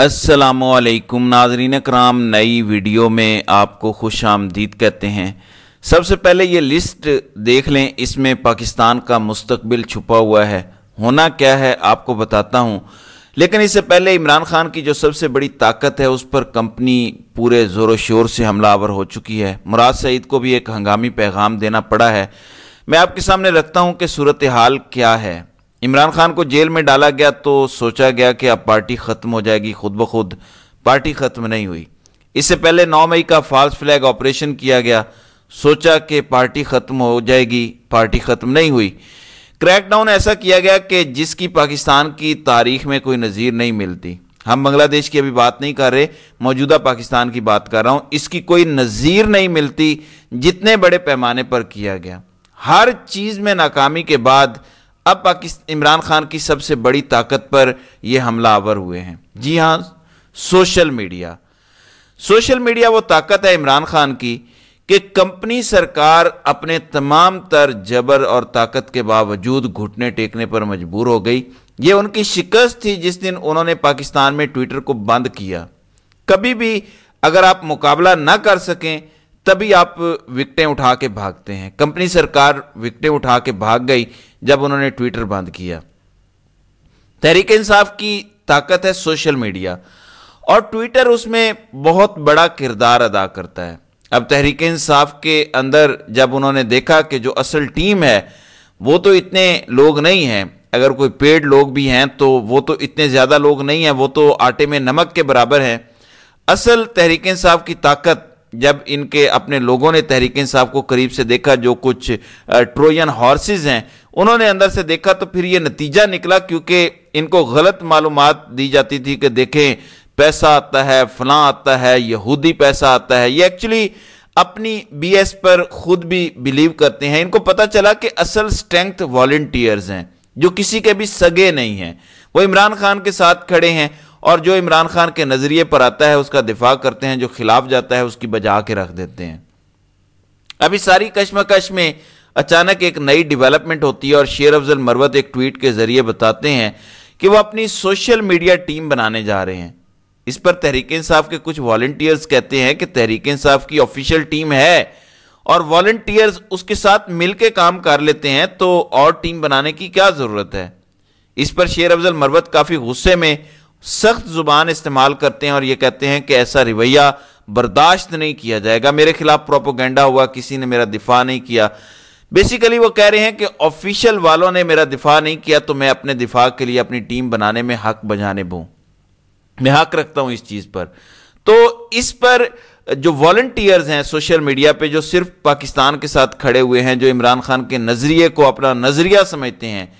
असलकुम नाजरीन कराम नई वीडियो में आपको खुश आमदीद कहते हैं सबसे पहले ये लिस्ट देख लें इसमें पाकिस्तान का मुस्तबिल छुपा हुआ है होना क्या है आपको बताता हूँ लेकिन इससे पहले इमरान खान की जो सबसे बड़ी ताकत है उस पर कंपनी पूरे ज़ोर शोर से हमलावर हो चुकी है मुराद सईद को भी एक हंगामी पैगाम देना पड़ा है मैं आपके सामने रखता हूँ कि सूरत हाल क्या है इमरान खान को जेल में डाला गया तो सोचा गया कि अब पार्टी ख़त्म हो जाएगी खुद ब खुद पार्टी ख़त्म नहीं हुई इससे पहले 9 मई का फाल्स फ्लैग ऑपरेशन किया गया सोचा कि पार्टी ख़त्म हो जाएगी पार्टी ख़त्म नहीं हुई क्रैकडाउन ऐसा किया गया कि जिसकी पाकिस्तान की तारीख में कोई नज़ीर नहीं मिलती हम बांग्लादेश की अभी बात नहीं कर रहे मौजूदा पाकिस्तान की बात कर रहा हूँ इसकी कोई नज़ीर नहीं मिलती जितने बड़े पैमाने पर किया गया हर चीज़ में नाकामी के बाद अब पाकिस्तान इमरान खान की सबसे बड़ी ताकत पर यह आवर हुए हैं जी हाँ सोशल मीडिया सोशल मीडिया वो ताकत है इमरान खान की कि कंपनी सरकार अपने तमाम तर जबर और ताकत के बावजूद घुटने टेकने पर मजबूर हो गई ये उनकी शिकस्त थी जिस दिन उन्होंने पाकिस्तान में ट्विटर को बंद किया कभी भी अगर आप मुकाबला ना कर सकें तभी आप विकटें उठा के भागते हैं कंपनी सरकार विकटें उठा के भाग गई जब उन्होंने ट्विटर बंद किया तहरीक इंसाफ की ताकत है सोशल मीडिया और ट्विटर उसमें बहुत बड़ा किरदार अदा करता है अब तहरीक इंसाफ के अंदर जब उन्होंने देखा कि जो असल टीम है वो तो इतने लोग नहीं हैं अगर कोई पेड लोग भी हैं तो वो तो इतने ज़्यादा लोग नहीं हैं वो तो आटे में नमक के बराबर हैं असल तहरीक इंसाफ की ताकत जब इनके अपने लोगों ने तहरीक इंसाफ को करीब से देखा जो कुछ ट्रोजन हॉर्सेज हैं उन्होंने अंदर से देखा तो फिर ये नतीजा निकला क्योंकि इनको गलत मालूम दी जाती थी कि देखें पैसा आता है फलां आता है यहूदी पैसा आता है ये एक्चुअली अपनी बीएस पर खुद भी बिलीव करते हैं इनको पता चला कि असल स्ट्रेंथ वॉल्टियर्स हैं जो किसी के भी सगे नहीं हैं वो इमरान खान के साथ खड़े हैं और जो इमरान खान के नज़रिए पर आता है उसका दिफा करते हैं जो खिलाफ जाता है उसकी बजा के रख देते हैं अभी सारी कश्मकश में अचानक एक नई डिवेलपमेंट होती है और शेर अफजल मरवत एक ट्वीट के जरिए बताते हैं कि वह अपनी सोशल मीडिया टीम बनाने जा रहे हैं इस पर तहरीक इंसाफ के कुछ वॉल्टियर्स कहते हैं कि तहरीक इंसाफ की ऑफिशियल टीम है और वॉल्टियर्स उसके साथ मिलकर काम कर लेते हैं तो और टीम बनाने की क्या ज़रूरत है इस पर शेर अफजल मरवत काफ़ी गुस्से में सख्त ज़ुबान इस्तेमाल करते हैं और यह कहते हैं कि ऐसा रवैया बर्दाश्त नहीं किया जाएगा मेरे खिलाफ प्रोपोगेंडा हुआ किसी ने मेरा दिफा नहीं किया बेसिकली वो कह रहे हैं कि ऑफिशियल वालों ने मेरा दिफा नहीं किया तो मैं अपने दिफा के लिए अपनी टीम बनाने में हक बजाने बूँ मैं हक रखता हूं इस चीज पर तो इस पर जो वॉल्टियर्स हैं सोशल मीडिया पे जो सिर्फ पाकिस्तान के साथ खड़े हुए हैं जो इमरान खान के नजरिए को अपना नजरिया समझते हैं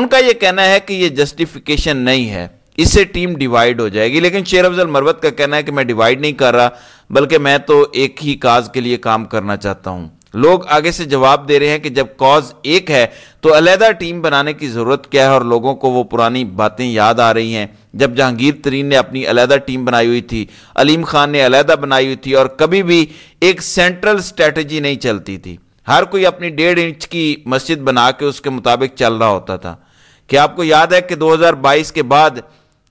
उनका यह कहना है कि यह जस्टिफिकेशन नहीं है इससे टीम डिवाइड हो जाएगी लेकिन शेर अफजल मरवत का कहना है कि मैं डिवाइड नहीं कर रहा बल्कि मैं तो एक ही काज के लिए काम करना चाहता हूं लोग आगे से जवाब दे रहे हैं कि जब कॉज एक है तो अलहदा टीम बनाने की ज़रूरत क्या है और लोगों को वो पुरानी बातें याद आ रही हैं जब जहांगीर तरीन ने अपनी अलहदा टीम बनाई हुई थी अलीम खान ने अलहदा बनाई हुई थी और कभी भी एक सेंट्रल स्ट्रेटजी नहीं चलती थी हर कोई अपनी डेढ़ इंच की मस्जिद बना के उसके मुताबिक चल रहा होता था क्या आपको याद है कि 2022 के बाद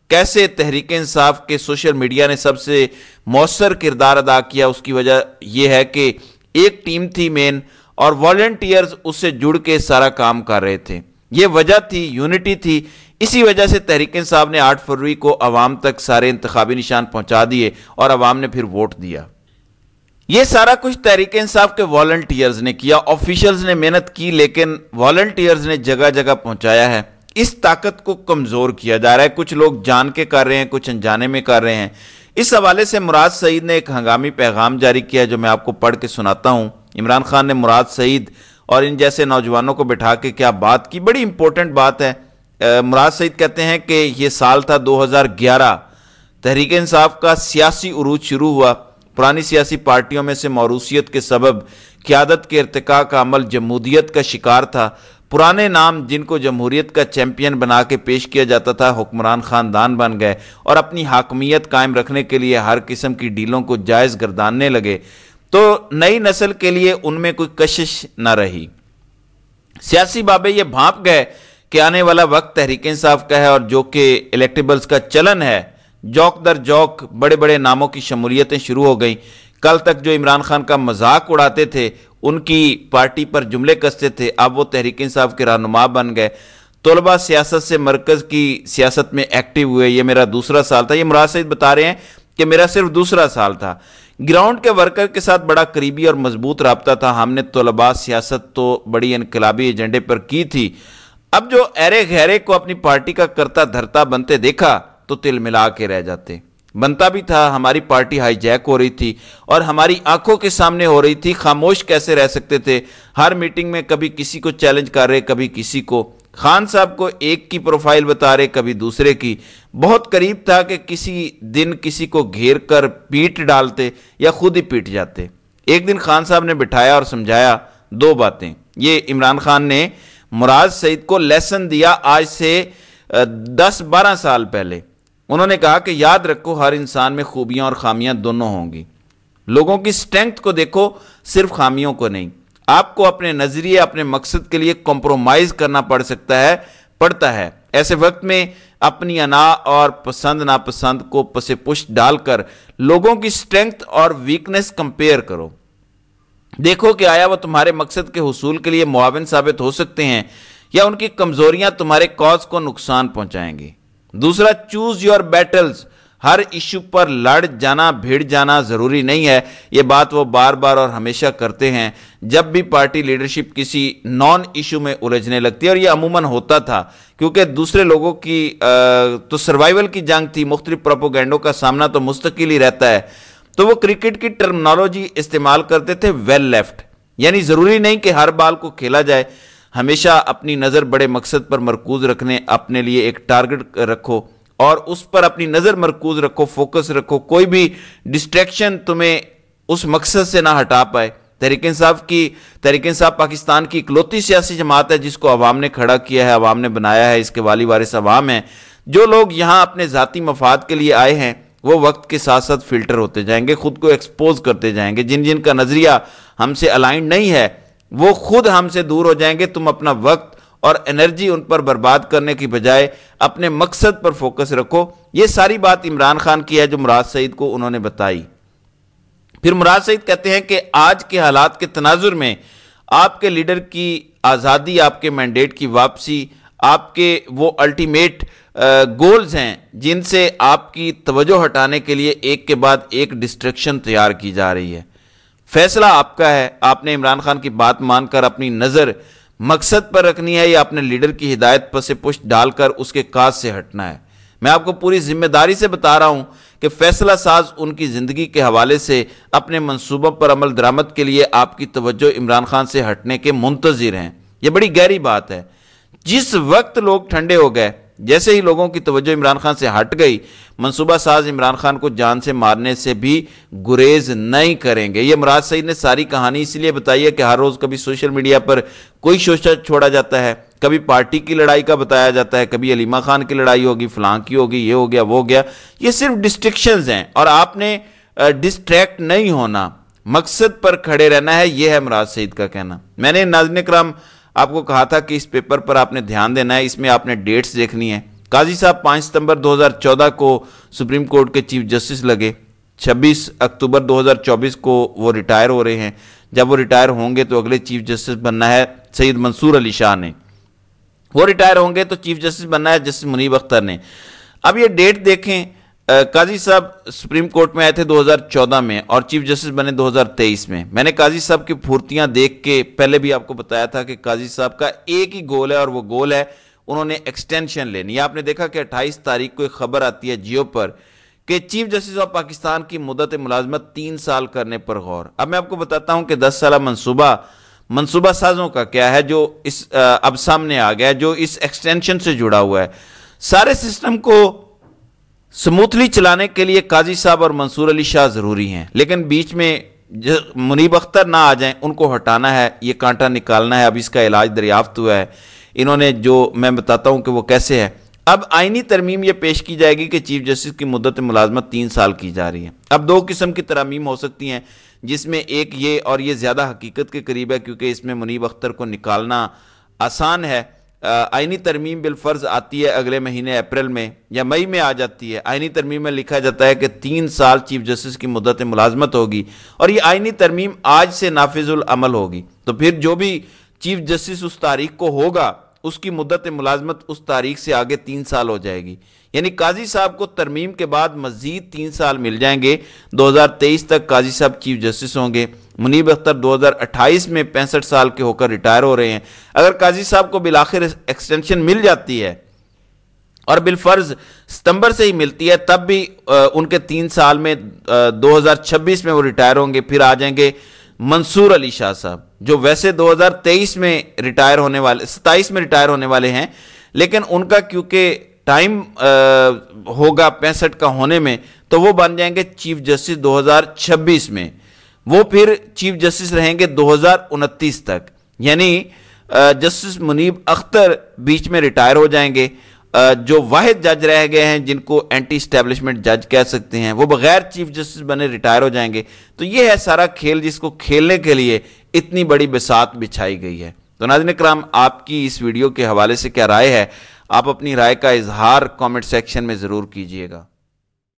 कैसे तहरीक इंसाफ के सोशल मीडिया ने सबसे मौसर किरदार अदा किया उसकी वजह यह है कि एक टीम थी मेन और वॉल्टियर्स उससे जुड़ के सारा काम कर रहे थे ये वजह थी यूनिटी थी इसी वजह से तहरीक साहब ने आठ फरवरी को अवाम तक सारे इंतबी निशान पहुंचा दिए और अवाम ने फिर वोट दिया ये सारा कुछ तहरीक साहब के वॉल्टियर्स ने किया ऑफिशल्स ने मेहनत की लेकिन वॉल्टियर्स ने जगह जगह पहुंचाया है इस ताकत को कमज़ोर किया जा रहा है कुछ लोग जान के कर रहे हैं कुछ अनजाने में कर रहे हैं इस हवाले से मुराद सईद ने एक हंगामी पैगाम जारी किया जो मैं आपको पढ़ के सुनाता हूँ इमरान खान ने मुराद सईद और इन जैसे नौजवानों को बैठा के क्या बात की बड़ी इंपॉर्टेंट बात है मुराद सईद कहते हैं कि यह साल था 2011 तहरीक इंसाफ का सियासी उरूज शुरू हुआ पुरानी सियासी पार्टियों में से मौरूसीत के सबब क्यादत के इरतका का अमल जमूदियत का शिकार था पुराने नाम जिनको जमहूरियत का चैंपियन बना के पेश किया जाता था हुक्मरान खानदान बन गए और अपनी हाकमियत कायम रखने के लिए हर किस्म की डीलों को जायज़ गर्दानने लगे तो नई नस्ल के लिए उनमें कोई कशिश न रही सियासी बाबे ये भाप गए कि आने वाला वक्त तहरीक इंसाफ का है और जो कि इलेक्टेबल्स का चलन है जौक दर जौक बड़े बड़े नामों की शमूलियतें शुरू हो गई कल तक जो इमरान खान का मजाक उड़ाते थे उनकी पार्टी पर जुमले कसते थे अब वो तहरीक इंसाफ के रहनुमा बन गए तलबा सियासत से मरकज़ की सियासत में एक्टिव हुए ये मेरा दूसरा साल था ये मुराद सईद बता रहे हैं कि मेरा सिर्फ दूसरा साल था ग्राउंड के वर्कर के साथ बड़ा करीबी और मजबूत रबता था हमने तलबा सियासत तो बड़ी इनकलाबी एजेंडे पर की थी अब जो एरे गहरे को अपनी पार्टी का करता धरता बनते देखा तो तिल मिला के रह जाते बनता भी था हमारी पार्टी हाईजैक हो रही थी और हमारी आंखों के सामने हो रही थी खामोश कैसे रह सकते थे हर मीटिंग में कभी किसी को चैलेंज कर रहे कभी किसी को खान साहब को एक की प्रोफाइल बता रहे कभी दूसरे की बहुत करीब था कि किसी दिन किसी को घेर कर पीट डालते या खुद ही पीट जाते एक दिन खान साहब ने बिठाया और समझाया दो बातें ये इमरान खान ने मुराद सईद को लेसन दिया आज से दस बारह साल पहले उन्होंने कहा कि याद रखो हर इंसान में खूबियां और खामियां दोनों होंगी लोगों की स्ट्रेंथ को देखो सिर्फ खामियों को नहीं आपको अपने नजरिए अपने मकसद के लिए कॉम्प्रोमाइज करना पड़ सकता है पड़ता है ऐसे वक्त में अपनी अना और पसंद नापसंद को पसे पुश डालकर लोगों की स्ट्रेंथ और वीकनेस कंपेयर करो देखो कि आया वो तुम्हारे मकसद के हसूल के लिए मुआवन साबित हो सकते हैं या उनकी कमजोरियां तुम्हारे कॉज को नुकसान पहुंचाएंगी दूसरा चूज योर बैटल्स हर इशू पर लड़ जाना भिड़ जाना ज़रूरी नहीं है ये बात वो बार बार और हमेशा करते हैं जब भी पार्टी लीडरशिप किसी नॉन इशू में उलझने लगती है और ये अमूमन होता था क्योंकि दूसरे लोगों की तो सर्वाइवल की जंग थी मुख्तलिफ प्रोपोगेंडो का सामना तो मुस्तकिल ही रहता है तो वो क्रिकेट की टर्मनोलॉजी इस्तेमाल करते थे वेल लेफ्ट यानी ज़रूरी नहीं कि हर बाल को खेला जाए हमेशा अपनी नज़र बड़े मकसद पर मरकूज रखने अपने लिए एक टारगेट रखो और उस पर अपनी नज़र मरकूज रखो फोकस रखो कोई भी डिस्ट्रैक्शन तुम्हें उस मकसद से ना हटा पाए तहरीक साहब की तहरीक साहब पाकिस्तान की इकलौती सियासी जमात है जिसको अवाम ने खड़ा किया है अवाम ने बनाया है इसके वाली वारिस अवाम है जो लोग यहाँ अपने ज़ाती मफाद के लिए आए हैं वो वक्त के साथ साथ फिल्टर होते जाएंगे खुद को एक्सपोज करते जाएंगे जिन जिन का नज़रिया हमसे अलाइंड नहीं है वो खुद हमसे दूर हो जाएंगे तुम अपना वक्त और एनर्जी उन पर बर्बाद करने की बजाय अपने मकसद पर फोकस रखो ये सारी बात इमरान खान की है जो मुराद सईद को उन्होंने बताई फिर मुराद सईद कहते हैं कि आज के हालात के तनाजुर में आपके लीडर की आज़ादी आपके मैंडेट की वापसी आपके वो अल्टीमेट गोल्स हैं जिनसे आपकी तवज्जो हटाने के लिए एक के बाद एक डिस्ट्रक्शन तैयार की जा रही है फैसला आपका है आपने इमरान खान की बात मानकर अपनी नज़र मकसद पर रखनी है या अपने लीडर की हिदायत पर से पुष्ट डालकर उसके काज से हटना है मैं आपको पूरी जिम्मेदारी से बता रहा हूं कि फैसला साज उनकी ज़िंदगी के हवाले से अपने मनसूबों पर अमल दरामद के लिए आपकी तवज्जो इमरान खान से हटने के मुंतजिर हैं यह बड़ी गहरी बात है जिस वक्त लोग ठंडे हो गए जैसे ही लोगों की तवज्जो इमरान खान से हट गई मनसूबा साज इमरान खान को जान से मारने से भी गुरेज नहीं करेंगे ये मुराद सईद ने सारी कहानी इसलिए बताई है कि हर रोज़ कभी सोशल मीडिया पर कोई शोशा छोड़ा जाता है कभी पार्टी की लड़ाई का बताया जाता है कभी अलीमा खान की लड़ाई होगी फलां की होगी ये हो गया वो हो गया ये सिर्फ डिस्ट्रिक्शन हैं और आपने डिस्ट्रैक्ट नहीं होना मकसद पर खड़े रहना है यह है मुराद सईद का कहना मैंने नाजन कराम आपको कहा था कि इस पेपर पर आपने ध्यान देना है इसमें आपने डेट्स देखनी है काजी साहब पाँच सितंबर 2014 को सुप्रीम कोर्ट के चीफ जस्टिस लगे 26 अक्टूबर 2024 को वो रिटायर हो रहे हैं जब वो रिटायर होंगे तो अगले चीफ जस्टिस बनना है सैयद मंसूर अली शाह ने वो रिटायर होंगे तो चीफ जस्टिस बनना है जस्टिस मुनीब अख्तर ने अब ये डेट देखें काजी साहब सुप्रीम कोर्ट में आए थे 2014 में और चीफ जस्टिस बने 2023 में मैंने काजी साहब की फूर्तियां देख के पहले भी आपको बताया था कि काजी साहब का एक ही गोल है और वो गोल है उन्होंने एक्सटेंशन लेनी आपने देखा कि 28 तारीख को एक खबर आती है जियो पर कि चीफ जस्टिस ऑफ पाकिस्तान की मुदत मुलाजमत तीन साल करने पर गौर अब मैं आपको बताता हूं कि दस साल मनसूबा मनसूबा साजों का क्या है जो इस अब सामने आ गया जो इस एक्सटेंशन से जुड़ा हुआ है सारे सिस्टम को स्मूथली चलाने के लिए काजी साहब और मंसूर अली शाह ज़रूरी हैं लेकिन बीच में मुनीब अख्तर ना आ जाएं उनको हटाना है ये कांटा निकालना है अब इसका इलाज दरियाफ्त हुआ है इन्होंने जो मैं बताता हूँ कि वो कैसे है अब आइनी तरमीम यह पेश की जाएगी कि चीफ जस्टिस की मुद्दत मुलाजमत तीन साल की जा रही है अब दो किस्म की तरमीम हो सकती हैं जिसमें एक ये और ये ज़्यादा हकीकत के करीब है क्योंकि इसमें मुनीब अख्तर को निकालना आसान है आइनी तरमीम बिलफर्ज आती है अगले महीने अप्रैल में या मई में आ जाती है आइनी तरमीम में लिखा जाता है कि तीन साल चीफ जस्टिस की मदत मुलाजमत होगी और ये आइनी तरमीम आज से नाफिजुलमल होगी तो फिर जो भी चीफ जस्टिस उस तारीख को होगा उसकी मुदत मुलाजमत उस तारीख से आगे तीन साल हो जाएगी यानी काजी साहब को तरमीम के बाद मजीद तीन साल मिल जाएंगे दो हज़ार तेईस तक काजी साहब चीफ जस्टिस होंगे मुनीब अख्तर 2028 में पैंसठ साल के होकर रिटायर हो रहे हैं अगर काजी साहब को बिलाखिर एक्सटेंशन मिल जाती है और बिलफर्ज सितंबर से ही मिलती है तब भी उनके तीन साल में 2026 में वो रिटायर होंगे फिर आ जाएंगे मंसूर अली शाह साहब जो वैसे 2023 में रिटायर होने वाले 27 में रिटायर होने वाले हैं लेकिन उनका क्योंकि टाइम होगा पैंसठ का होने में तो वो बन जाएंगे चीफ जस्टिस 2026 में वो फिर चीफ जस्टिस रहेंगे दो तक यानी जस्टिस मुनीब अख्तर बीच में रिटायर हो जाएंगे जो वाहिद जज रह गए हैं जिनको एंटी स्टैब्लिशमेंट जज कह सकते हैं वो बगैर चीफ जस्टिस बने रिटायर हो जाएंगे तो ये है सारा खेल जिसको खेलने के लिए इतनी बड़ी बिसात बिछाई गई है तो नाजन कराम आपकी इस वीडियो के हवाले से क्या राय है आप अपनी राय का इजहार कमेंट सेक्शन में ज़रूर कीजिएगा